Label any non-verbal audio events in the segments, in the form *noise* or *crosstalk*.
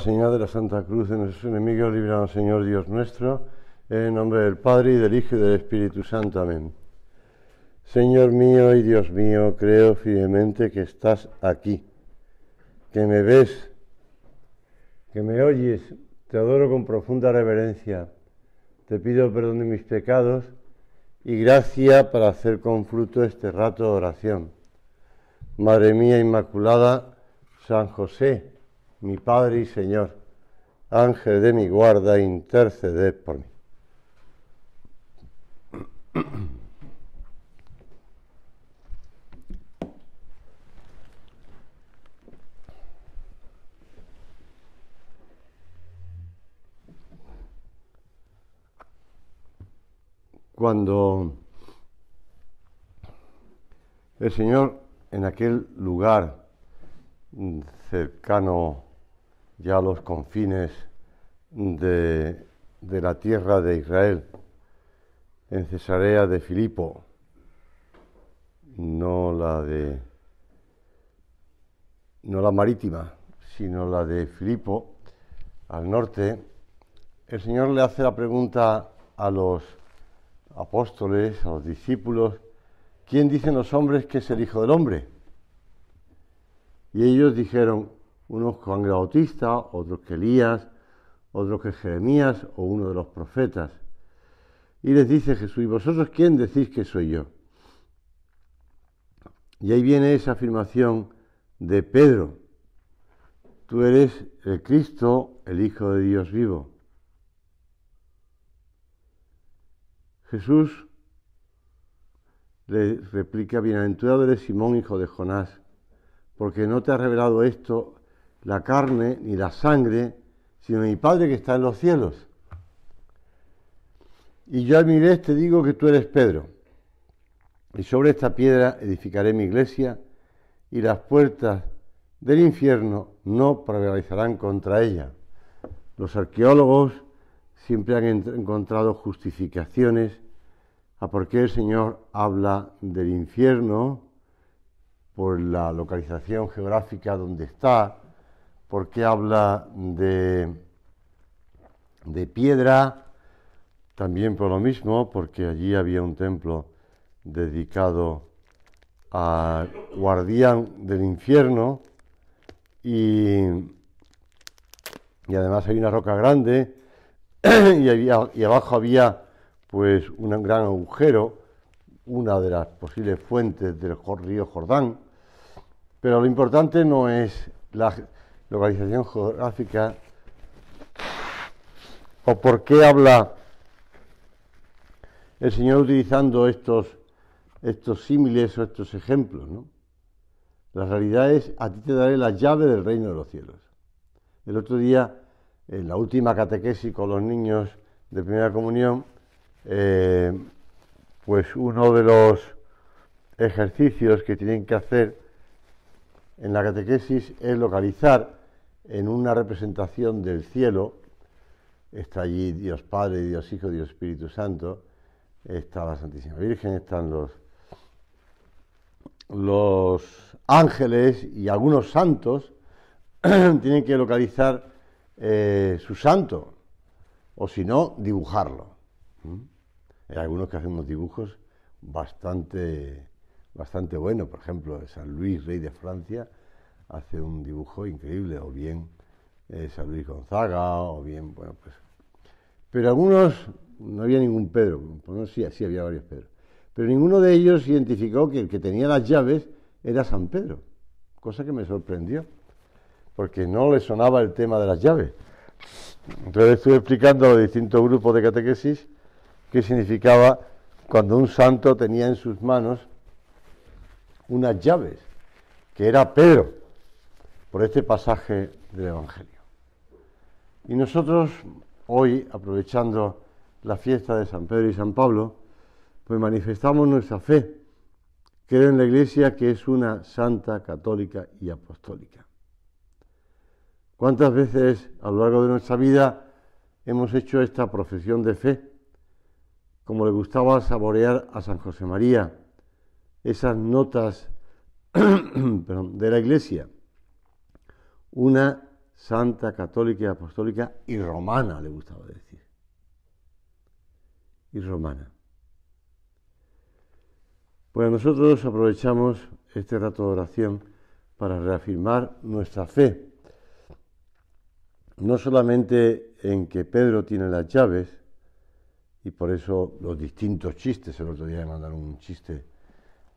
señal de la Santa Cruz de nuestros enemigos, al Señor Dios nuestro, en nombre del Padre, y del Hijo, y del Espíritu Santo. Amén. Señor mío y Dios mío, creo firmemente que estás aquí, que me ves, que me oyes, te adoro con profunda reverencia, te pido perdón de mis pecados y gracia para hacer con fruto este rato de oración. Madre mía Inmaculada, San José, mi Padre y Señor, Ángel de mi guarda, intercede por mí. Cuando el Señor en aquel lugar cercano ya los confines de, la tierra de Israel, en Cesarea de Filipo, no la de no la marítima, sino la de Filipo, al norte, el Señor le hace la pregunta a los apóstoles, a los discípulos, ¿quién dicen los hombres que es el Hijo del Hombre? Y ellos dijeron, unos Juan el Bautista, otros que Elías, otros que Jeremías o uno de los profetas. Y les dice Jesús, ¿y vosotros quién decís que soy yo? Y ahí viene esa afirmación de Pedro, tú eres el Cristo, el Hijo de Dios vivo. Jesús le replica, bienaventurado eres Simón, hijo de Jonás, porque no te ha revelado esto la carne ni la sangre, sino mi Padre que está en los cielos. Y yo mi vez te digo que tú eres Pedro, y sobre esta piedra edificaré mi iglesia, y las puertas del infierno no prevalecerán contra ella. Los arqueólogos siempre han encontrado justificaciones a por qué el Señor habla del infierno por la localización geográfica donde está, porque habla de, de piedra, también por lo mismo, porque allí había un templo dedicado al guardián del infierno y, además hay una roca grande *clears throat* y, y abajo había pues un gran agujero, una de las posibles fuentes del río Jordán. Pero lo importante no es la, localización geográfica, o por qué habla el Señor utilizando estos, estos símiles o estos ejemplos. ¿no? La realidad es, a ti te daré la llave del reino de los cielos. El otro día, en la última catequesis con los niños de primera comunión, eh, pues uno de los ejercicios que tienen que hacer en la catequesis es localizar en una representación del cielo, está allí Dios Padre, Dios Hijo, Dios Espíritu Santo, está la Santísima Virgen, están los, los ángeles y algunos santos *clears throat* tienen que localizar eh, su santo, o si no, dibujarlo. ¿Mm? Hay algunos que hacen unos dibujos bastante, bastante buenos, por ejemplo, San Luis, rey de Francia, hace un dibujo increíble, o bien San Luis Gonzaga, o bien, bueno, pues... Pero algunos, no había ningún Pedro, no sí, sí había varios Pedro, pero ninguno de ellos identificó que el que tenía las llaves era San Pedro, cosa que me sorprendió, porque no le sonaba el tema de las llaves. Entonces estuve explicando a los distintos grupos de catequesis qué significaba cuando un santo tenía en sus manos unas llaves, que era Pedro por este pasaje del Evangelio. Y nosotros hoy, aprovechando la fiesta de San Pedro y San Pablo, pues manifestamos nuestra fe. Creo en la Iglesia que es una santa, católica y apostólica. ¿Cuántas veces a lo largo de nuestra vida hemos hecho esta profesión de fe? Como le gustaba saborear a San José María, esas notas *clears throat* de la Iglesia una santa católica y apostólica y romana, le gustaba decir. Y romana. Pues nosotros aprovechamos este rato de oración para reafirmar nuestra fe, no solamente en que Pedro tiene las llaves, y por eso los distintos chistes, el otro día me mandaron un chiste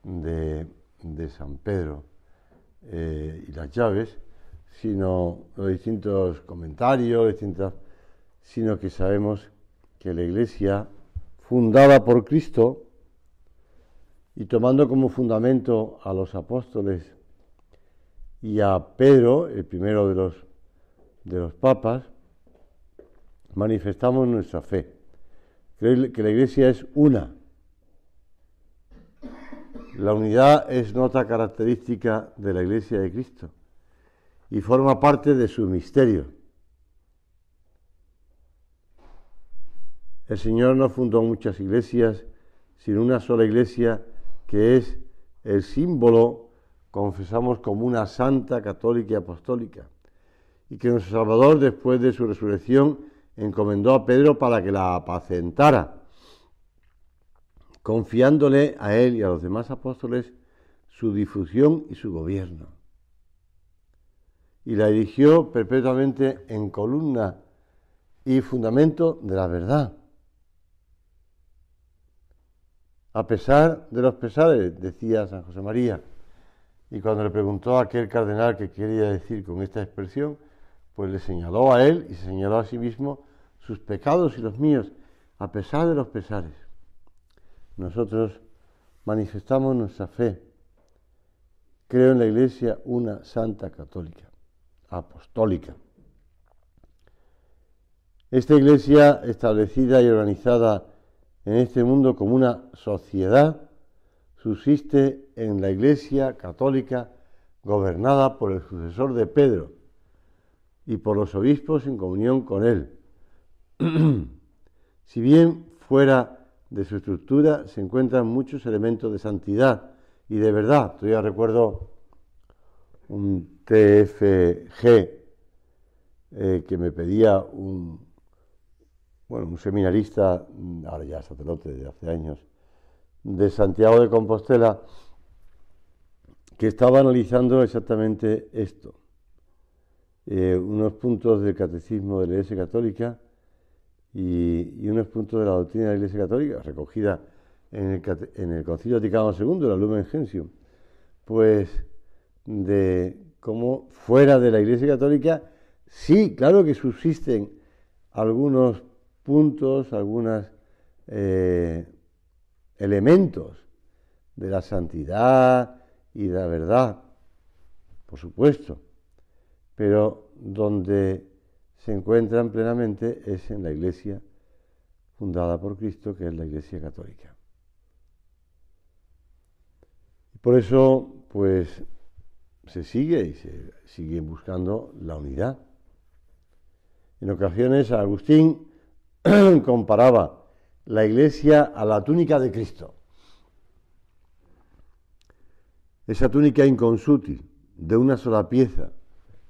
de, San Pedro eh, y las llaves, sino los distintos comentarios, distintas, sino que sabemos que la Iglesia, fundada por Cristo y tomando como fundamento a los apóstoles y a Pedro, el primero de los, de los papas, manifestamos nuestra fe. que la Iglesia es una. La unidad es nota característica de la Iglesia de Cristo y forma parte de su misterio. El Señor no fundó muchas iglesias, sino una sola iglesia que es el símbolo, confesamos, como una santa católica y apostólica, y que nuestro Salvador, después de su resurrección, encomendó a Pedro para que la apacentara, confiándole a él y a los demás apóstoles su difusión y su gobierno y la erigió perpetuamente en columna y fundamento de la verdad. A pesar de los pesares, decía San José María. Y cuando le preguntó a aquel cardenal qué quería decir con esta expresión, pues le señaló a él y se señaló a sí mismo sus pecados y los míos, a pesar de los pesares. Nosotros manifestamos nuestra fe. Creo en la Iglesia una santa católica apostólica. Esta iglesia establecida y organizada en este mundo como una sociedad subsiste en la iglesia católica gobernada por el sucesor de Pedro y por los obispos en comunión con él. *clears throat* si bien fuera de su estructura se encuentran muchos elementos de santidad y de verdad, todavía recuerdo un TFG eh, que me pedía un, bueno, un seminarista, mm, ahora ya sacerdote de hace años, de Santiago de Compostela, que estaba analizando exactamente esto, eh, unos puntos del catecismo de la Iglesia Católica y, unos puntos de la doctrina de la Iglesia Católica, recogida en el, Concilio Vaticano II, la Lumen Gentium. Pues de cómo fuera de la Iglesia Católica, sí, claro que subsisten algunos puntos, algunos eh, elementos de la santidad y de la verdad, por supuesto, pero donde se encuentran plenamente es en la Iglesia fundada por Cristo, que es la Iglesia Católica. Por eso, pues se sigue y se sigue buscando la unidad. En ocasiones Agustín *clears throat* comparaba la iglesia a la túnica de Cristo. Esa túnica inconsútil, de una sola pieza,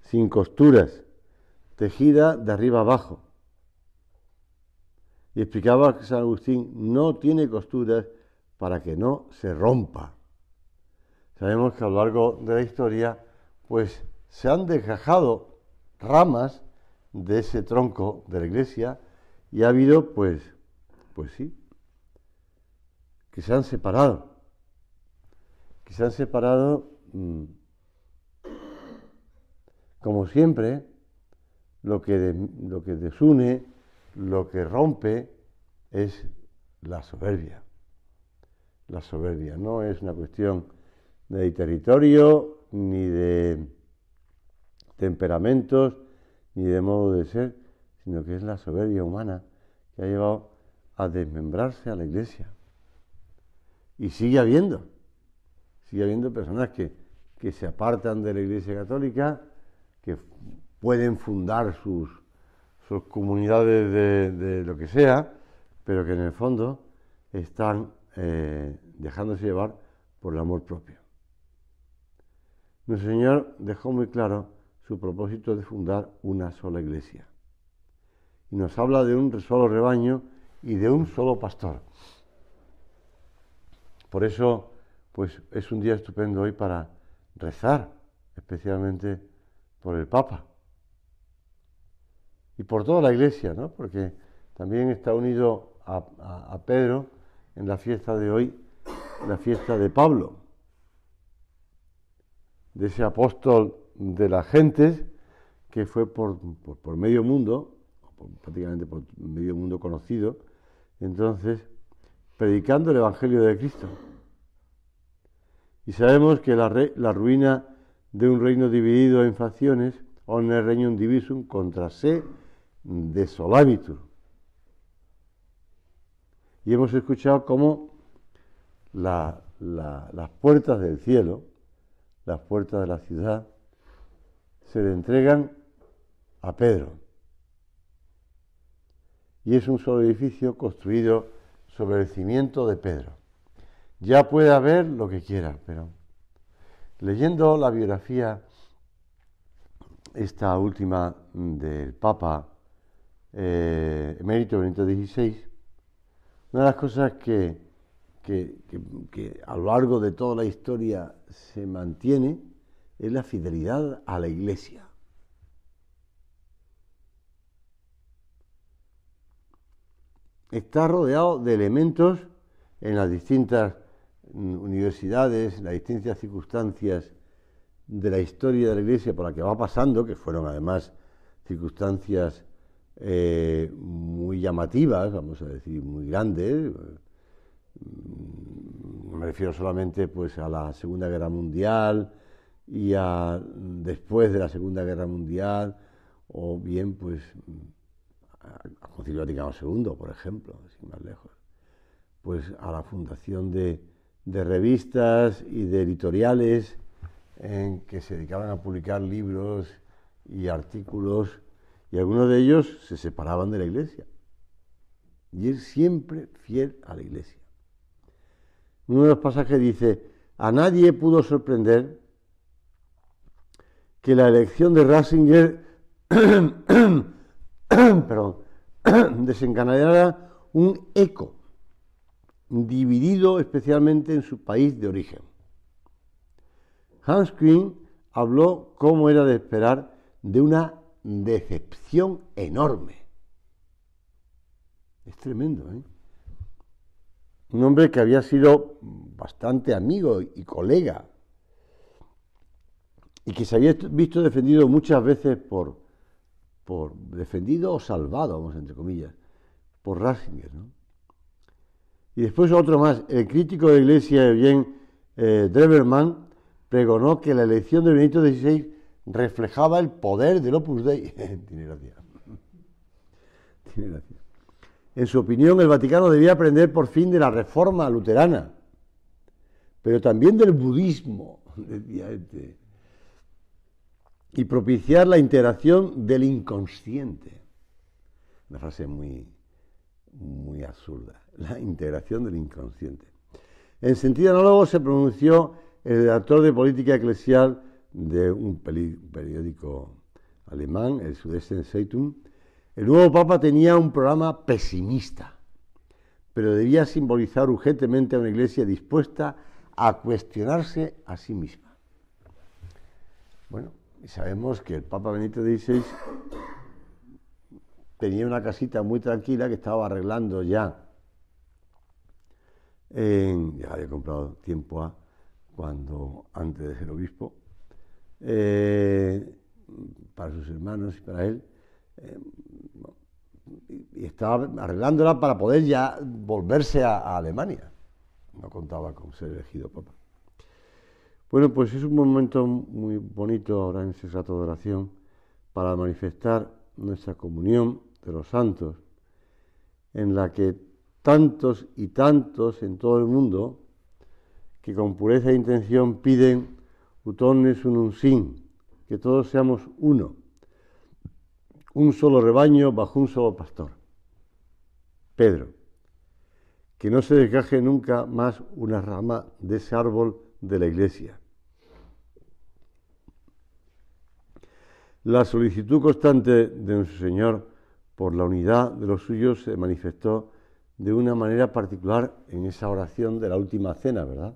sin costuras, tejida de arriba abajo. Y explicaba que San Agustín no tiene costuras para que no se rompa. Sabemos que a lo largo de la historia, pues se han desgajado ramas de ese tronco de la iglesia y ha habido, pues, pues sí, que se han separado, que se han separado, mm, como siempre, lo que, lo que desune, lo que rompe es la soberbia. La soberbia no es una cuestión ni de territorio, ni de temperamentos, ni de modo de ser, sino que es la soberbia humana que ha llevado a desmembrarse a la iglesia. Y sigue habiendo, sigue habiendo personas que, que se apartan de la iglesia católica, que pueden fundar sus, sus comunidades de, lo que sea, pero que en el fondo están eh, dejándose llevar por el amor propio. Nuestro Señor dejó muy claro su propósito de fundar una sola iglesia. Y nos habla de un solo rebaño y de un solo pastor. Por eso, pues es un día estupendo hoy para rezar, especialmente por el Papa y por toda la iglesia, ¿no? Porque también está unido a Pedro en la fiesta de hoy, la fiesta de Pablo de ese apóstol de las gentes que fue por, medio mundo, prácticamente por medio mundo conocido, entonces, predicando el Evangelio de Cristo. Y sabemos que la, ruina de un reino dividido en facciones, omne regnum divisum contra se desolabitur. Y hemos escuchado cómo las puertas del cielo, las puertas de la ciudad, se le entregan a Pedro. Y es un solo edificio construido sobre el cimiento de Pedro. Ya puede haber lo que quiera, pero leyendo la biografía, esta última del Papa eh, Emérito una de las cosas que que, a lo largo de toda la historia se mantiene es la fidelidad a la iglesia. Está rodeado de elementos en las distintas universidades, las distintas circunstancias de la historia de la iglesia por la que va pasando, que fueron además circunstancias eh, muy llamativas, vamos a decir, muy grandes Mm, me refiero solamente pues a la Segunda Guerra Mundial y a mm, después de la Segunda Guerra Mundial o bien pues mm, al Concilio Vaticano II, por ejemplo, sin más lejos, pues a la fundación de, revistas y de editoriales en que se dedicaban a publicar libros y artículos y algunos de ellos se separaban de la iglesia. Y es siempre fiel a la iglesia uno de los pasajes dice, a nadie pudo sorprender que la elección de Ratzinger *coughs* *coughs* desencadenara un eco dividido especialmente en su país de origen. Hans Green habló, como era de esperar, de una decepción enorme. Es tremendo, ¿eh? un hombre que había sido bastante amigo y colega, y que se había visto defendido muchas veces por, por defendido o salvado, vamos entre comillas, por Ratzinger. ¿no? Y después otro más, el crítico de Iglesia, bien, eh, pregonó que la elección de Benito XVI reflejaba el poder del Opus Dei. *laughs* Tiene gracia. Tiene gracia. En su opinión, el Vaticano debía aprender por fin de la reforma luterana, pero también del budismo, *laughs* este, y propiciar la integración del inconsciente. Una frase muy, muy absurda, *laughs* la integración del inconsciente. En sentido análogo se pronunció el redactor de política eclesial de un periódico alemán, el Sudeste Zeitung, el nuevo Papa tenía un programa pesimista, pero debía simbolizar urgentemente a una iglesia dispuesta a cuestionarse a sí misma. Bueno, sabemos que el Papa Benito XVI tenía una casita muy tranquila que estaba arreglando ya. ya había comprado tiempo a cuando antes de ser obispo, eh, para sus hermanos y para él Em, y estaba arreglándola para poder ya volverse a, Alemania. No contaba con ser elegido papa. Bueno, pues es un momento muy bonito ahora en ese rato de oración para manifestar nuestra comunión de los santos, en la que tantos y tantos en todo el mundo que con pureza e intención piden utones un sin, que todos seamos uno un solo rebaño bajo un solo pastor. Pedro, que no se descaje nunca más una rama de ese árbol de la iglesia. La solicitud constante de nuestro Señor por la unidad de los suyos se manifestó de una manera particular en esa oración de la última cena, ¿verdad?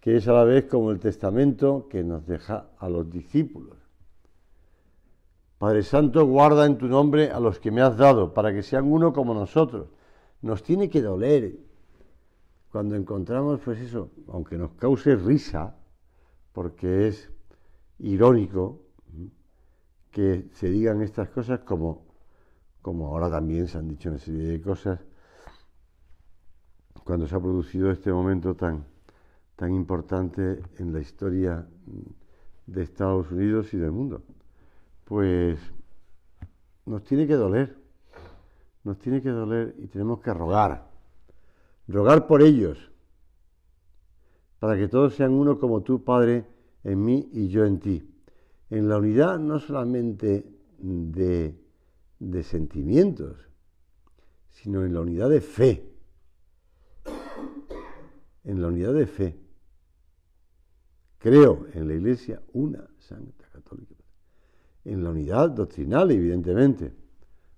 Que es a la vez como el testamento que nos deja a los discípulos Padre Santo, guarda en tu nombre a los que me has dado, para que sean uno como nosotros. Nos tiene que doler cuando encontramos, pues eso, aunque nos cause risa, porque es irónico que se digan estas cosas como, como ahora también se han dicho una serie de cosas, cuando se ha producido este momento tan, tan importante en la historia de Estados Unidos y del mundo pues nos tiene que doler, nos tiene que doler y tenemos que rogar, rogar por ellos, para que todos sean uno como tú, Padre, en mí y yo en ti. En la unidad no solamente de, de sentimientos, sino en la unidad de fe. En la unidad de fe. Creo en la Iglesia una Santa Católica en la unidad doctrinal, evidentemente,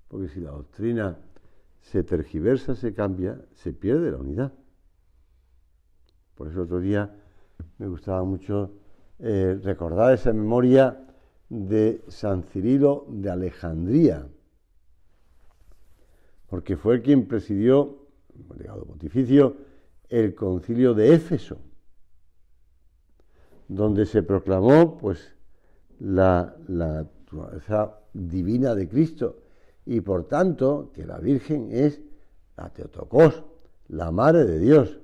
porque si la doctrina se tergiversa, se cambia, se pierde la unidad. Por eso otro día me gustaba mucho eh, recordar esa memoria de San Cirilo de Alejandría, porque fue quien presidió, el legado pontificio, el concilio de Éfeso, donde se proclamó pues, la, la divina de Cristo y por tanto que la Virgen es la Teotocos, la Madre de Dios.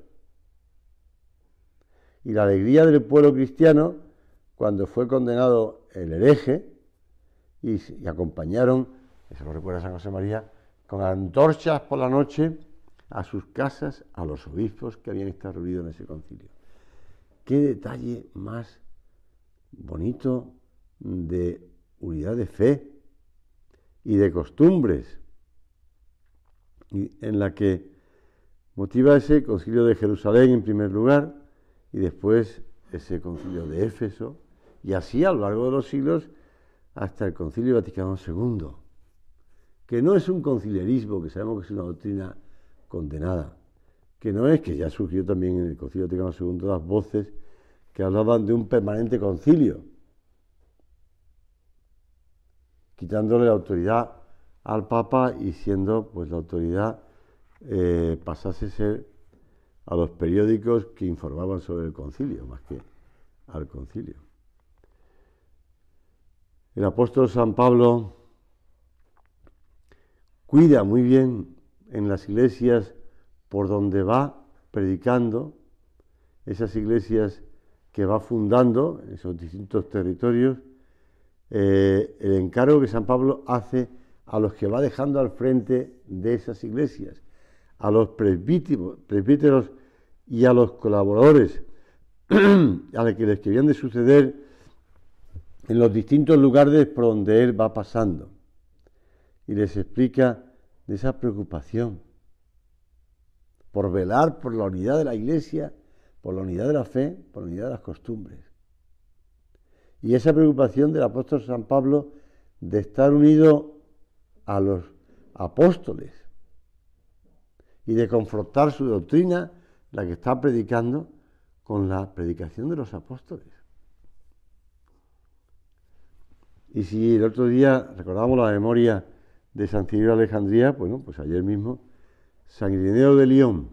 Y la alegría del pueblo cristiano cuando fue condenado el hereje y, acompañaron, eso lo recuerda San José María, con antorchas por la noche a sus casas a los obispos que habían estado reunidos en ese concilio. Qué detalle más bonito de unidad de fe y de costumbres, en la que motiva ese concilio de Jerusalén en primer lugar y después ese concilio de Éfeso, y así a lo largo de los siglos hasta el concilio Vaticano II, que no es un conciliarismo, que sabemos que es una doctrina condenada, que no es, que ya surgió también en el concilio Vaticano II las voces que hablaban de un permanente concilio, quitándole la autoridad al Papa y siendo pues la autoridad eh, pasase a los periódicos que informaban sobre el concilio, más que al concilio. El apóstol San Pablo cuida muy bien en las iglesias por donde va predicando, esas iglesias que va fundando en esos distintos territorios, eh, el encargo que San Pablo hace a los que va dejando al frente de esas iglesias, a los presbíteros y a los colaboradores, *clears throat* a los que les querían de suceder en los distintos lugares por donde él va pasando. Y les explica de esa preocupación por velar por la unidad de la iglesia, por la unidad de la fe, por la unidad de las costumbres. Y esa preocupación del apóstol San Pablo de estar unido a los apóstoles y de confrontar su doctrina, la que está predicando, con la predicación de los apóstoles. Y si el otro día recordamos la memoria de San Cirilo de Alejandría, bueno, pues, pues ayer mismo, San de León.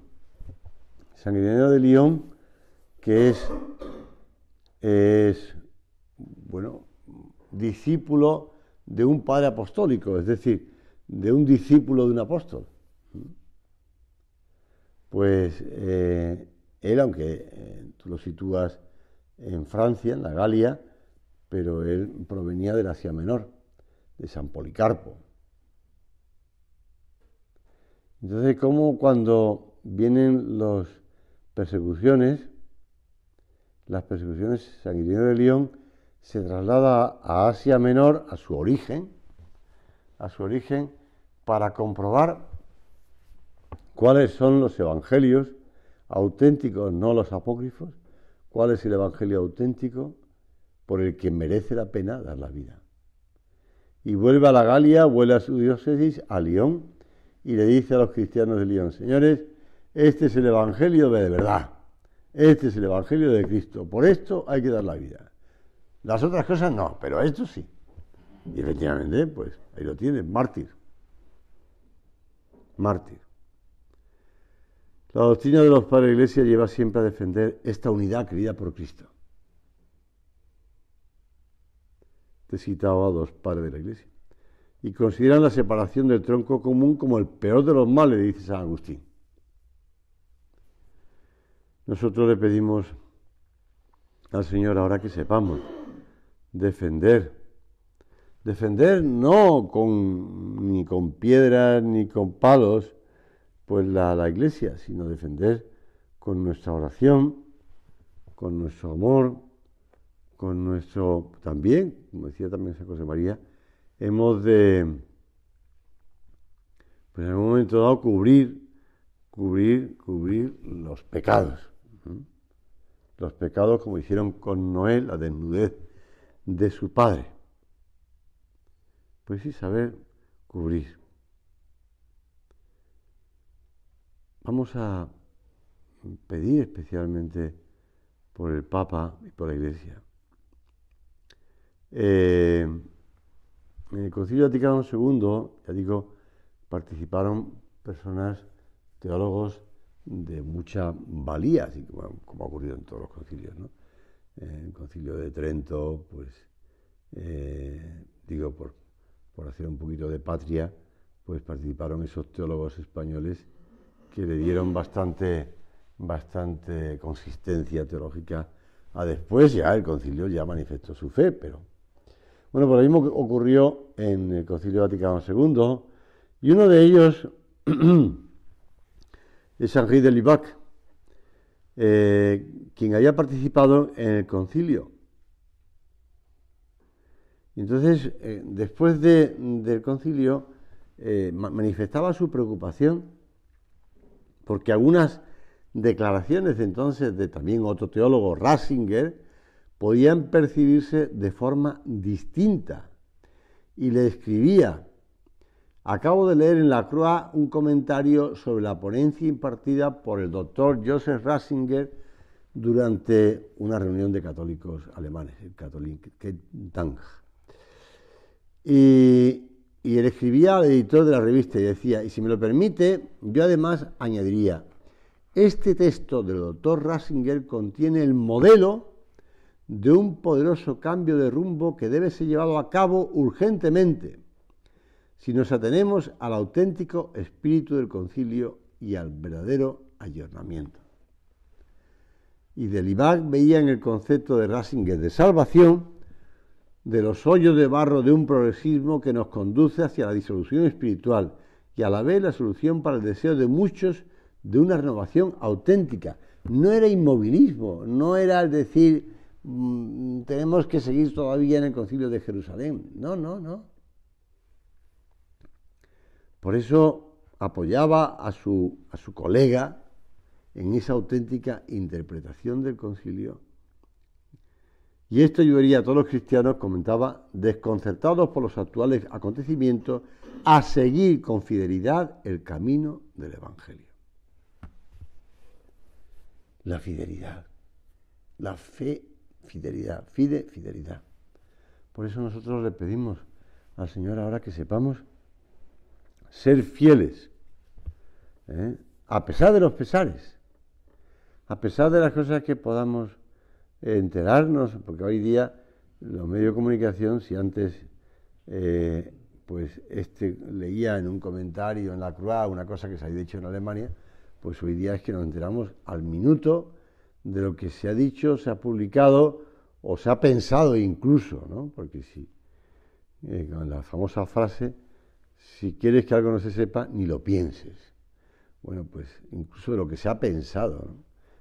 San de León, que es, es bueno, discípulo de un padre apostólico, es decir, de un discípulo de un apóstol. Pues eh, él, aunque eh, tú lo sitúas en Francia, en la Galia, pero él provenía la Asia Menor, de San Policarpo. Entonces, ¿cómo cuando vienen las persecuciones, las persecuciones, San de León se traslada a Asia Menor, a su origen, a su origen, para comprobar cuáles son los evangelios auténticos, no los apócrifos, cuál es el evangelio auténtico por el que merece la pena dar la vida. Y vuelve a la Galia, vuelve a su diócesis, a Lyon y le dice a los cristianos de León, señores, este es el evangelio de verdad, este es el evangelio de Cristo, por esto hay que dar la vida. Las otras cosas no, pero esto sí. Y efectivamente, pues ahí lo tiene, mártir. Mártir. La doctrina de los padres de la iglesia lleva siempre a defender esta unidad querida por Cristo. Te he citado a dos padres de la iglesia. Y consideran la separación del tronco común como el peor de los males, dice San Agustín. Nosotros le pedimos al Señor ahora que sepamos defender. Defender no con, ni con piedras ni con palos, pues la, iglesia, sino defender con nuestra oración, con nuestro amor, con nuestro también, como decía también San José María, hemos de, pues en un momento dado, cubrir, cubrir, cubrir los pecados. Los pecados como hicieron con Noé, la desnudez de su padre. Pues sí, saber cubrir. Vamos a pedir especialmente por el Papa y por la Iglesia. Eh, en el Concilio Vaticano II, ya digo, participaron personas, teólogos de mucha valía, así como, como ha ocurrido en todos los concilios, ¿no? el concilio de Trento, pues eh, digo, por, hacer un poquito de patria, pues participaron esos teólogos españoles que le dieron bastante, bastante consistencia teológica a después, ya el concilio ya manifestó su fe, pero... Bueno, por pues lo mismo ocurrió en el concilio Vaticano II, y uno de ellos *clears throat* es Henri de Libac, eh, quien había participado en el concilio. Entonces, eh, después del concilio, eh, manifestaba su preocupación porque algunas declaraciones entonces de también otro teólogo, Ratzinger, podían percibirse de forma distinta. Y le escribía Acabo de leer en la CROA un comentario sobre la ponencia impartida por el doctor Joseph Ratzinger durante una reunión de católicos alemanes, el católico Y, y él escribía al editor de la revista y decía, y si me lo permite, yo además añadiría, este texto del doctor Ratzinger contiene el modelo de un poderoso cambio de rumbo que debe ser llevado a cabo urgentemente si nos atenemos al auténtico espíritu del concilio y al verdadero ayornamiento. Y Delibac veía en el concepto de Rasinger de salvación de los hoyos de barro de un progresismo que nos conduce hacia la disolución espiritual y a la vez la solución para el deseo de muchos de una renovación auténtica. No era inmovilismo, no era decir mm, tenemos que seguir todavía en el concilio de Jerusalén. No, no, no. Por eso apoyaba a su, a su colega en esa auténtica interpretación del concilio. Y esto ayudaría a todos los cristianos, comentaba, desconcertados por los actuales acontecimientos, a seguir con fidelidad el camino del Evangelio. La fidelidad, la fe, fidelidad, fide, fidelidad. Por eso nosotros le pedimos al Señor ahora que sepamos ser fieles, ¿eh? a pesar de los pesares, a pesar de las cosas que podamos enterarnos, porque hoy día los medios de comunicación, si antes eh, pues este leía en un comentario en la CRUA una cosa que se ha dicho en Alemania, pues hoy día es que nos enteramos al minuto de lo que se ha dicho, se ha publicado o se ha pensado incluso, ¿no? Porque si eh, con la famosa frase si quieres que algo no se sepa, ni lo pienses. Bueno, pues incluso de lo que se ha pensado,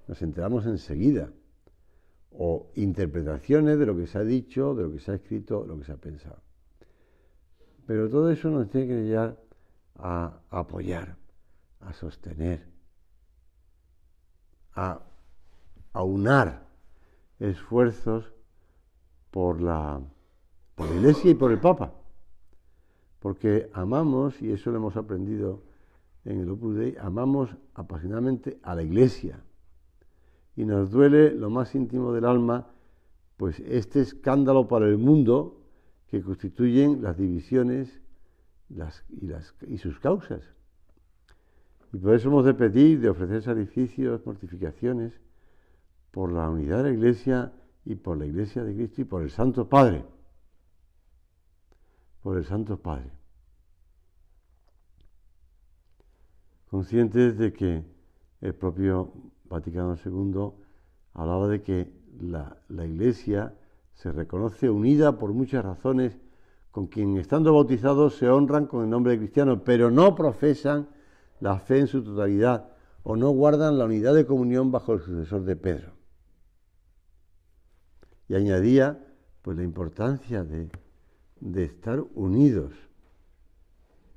nos enteramos enseguida. O interpretaciones de lo que se ha dicho, de lo que se ha escrito, lo que se ha pensado. Pero todo eso nos tiene que llevar a apoyar, a sostener, a aunar esfuerzos por la Iglesia y por el Papa porque amamos, y eso lo hemos aprendido en el Opus Dei, amamos apasionadamente a la Iglesia. Y nos duele lo más íntimo del alma, pues este escándalo para el mundo que constituyen las divisiones y, y sus causas. Y por eso hemos de pedir, de ofrecer sacrificios, mortificaciones, por la unidad de la Iglesia y por la Iglesia de Cristo y por el Santo Padre por el Santo Padre. Conscientes de que el propio Vaticano II hablaba de que la, la Iglesia se reconoce unida por muchas razones con quien estando bautizados se honran con el nombre de cristiano, pero no profesan la fe en su totalidad o no guardan la unidad de comunión bajo el sucesor de Pedro. Y añadía pues la importancia de de estar unidos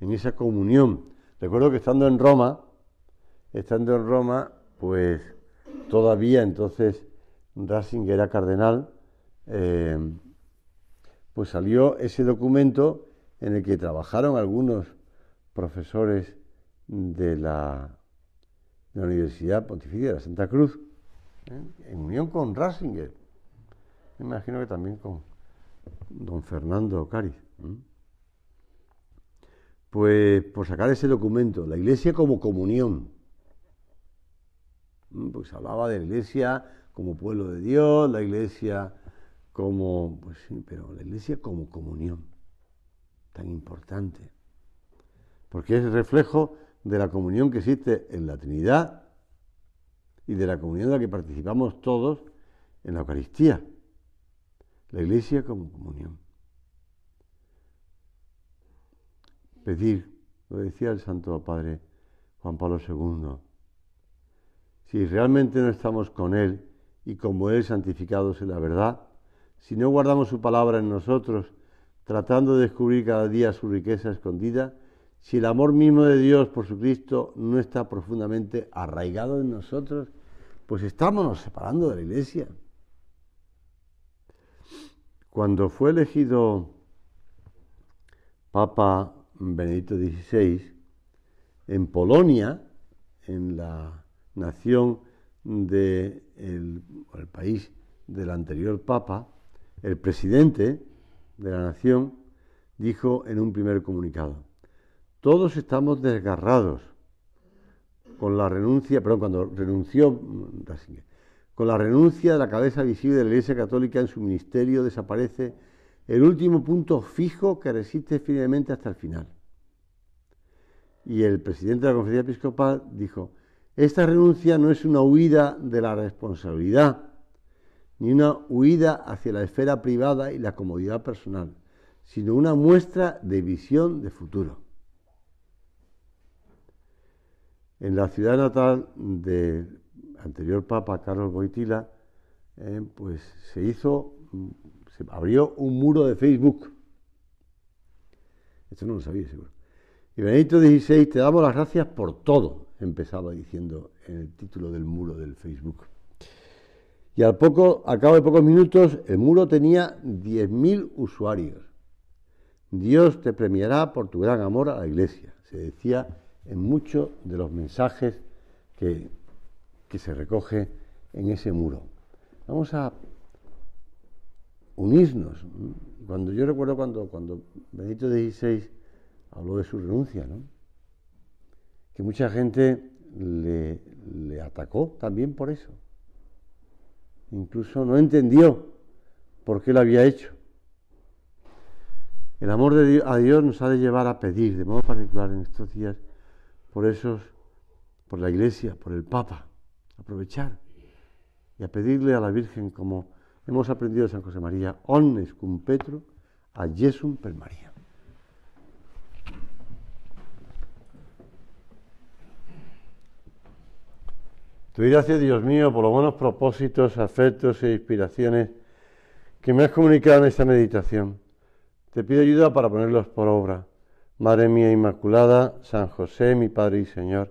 en esa comunión. Recuerdo que estando en Roma, estando en Roma, pues todavía entonces Ratzinger era cardenal, eh, pues salió ese documento en el que trabajaron algunos profesores de la, la Universidad Pontificia de la Santa Cruz, ¿eh? en unión con Ratzinger. Me imagino que también con, don Fernando Cáriz. Pues por sacar ese documento, la Iglesia como comunión. Pues hablaba de la Iglesia como pueblo de Dios, la Iglesia como, pues sí, pero la Iglesia como comunión, tan importante, porque es el reflejo de la comunión que existe en la Trinidad y de la comunión de la que participamos todos en la Eucaristía. La iglesia como comunión. Pedir, lo decía el Santo Padre Juan Pablo II. Si realmente no estamos con Él y como Él santificados en la verdad, si no guardamos su palabra en nosotros, tratando de descubrir cada día su riqueza escondida, si el amor mismo de Dios por su Cristo no está profundamente arraigado en nosotros, pues nos separando de la iglesia. Cuando fue elegido Papa Benedicto XVI, en Polonia, en la nación del país del anterior Papa, el presidente de la nación dijo en un primer comunicado, todos estamos desgarrados con la renuncia, perdón, cuando renunció, mm, con la renuncia de la cabeza visible de la Iglesia Católica en su ministerio desaparece el último punto fijo que resiste firmemente hasta el final. Y el presidente de la Conferencia Episcopal dijo, esta renuncia no es una huida de la responsabilidad, ni una huida hacia la esfera privada y la comodidad personal, sino una muestra de visión de futuro. En la ciudad natal de anterior Papa, Carlos Boitila, eh, pues se hizo, mm, se abrió un muro de Facebook. Esto no lo sabía seguro. Y Benito XVI, te damos las gracias por todo, empezaba diciendo en el título del muro del Facebook. Y al poco, a cabo de pocos minutos, el muro tenía 10.000 usuarios. Dios te premiará por tu gran amor a la Iglesia, se decía en muchos de los mensajes que que se recoge en ese muro. Vamos a unirnos. Cuando yo recuerdo cuando, cuando Benito XVI habló de su renuncia, que mucha gente le, atacó también por eso. Incluso no entendió por qué lo había hecho. El amor a Dios nos ha de llevar a pedir, de modo particular en estos días, por esos, por la Iglesia, por el Papa, aprovechar y a pedirle a la Virgen, como hemos aprendido de San José María, ones cum Petro, a Jesum per María. Te doy gracias, Dios mío, por los buenos propósitos, afectos e inspiraciones que me has comunicado en esta meditación. Te pido ayuda para ponerlos por obra. Madre mía Inmaculada, San José, mi Padre y Señor,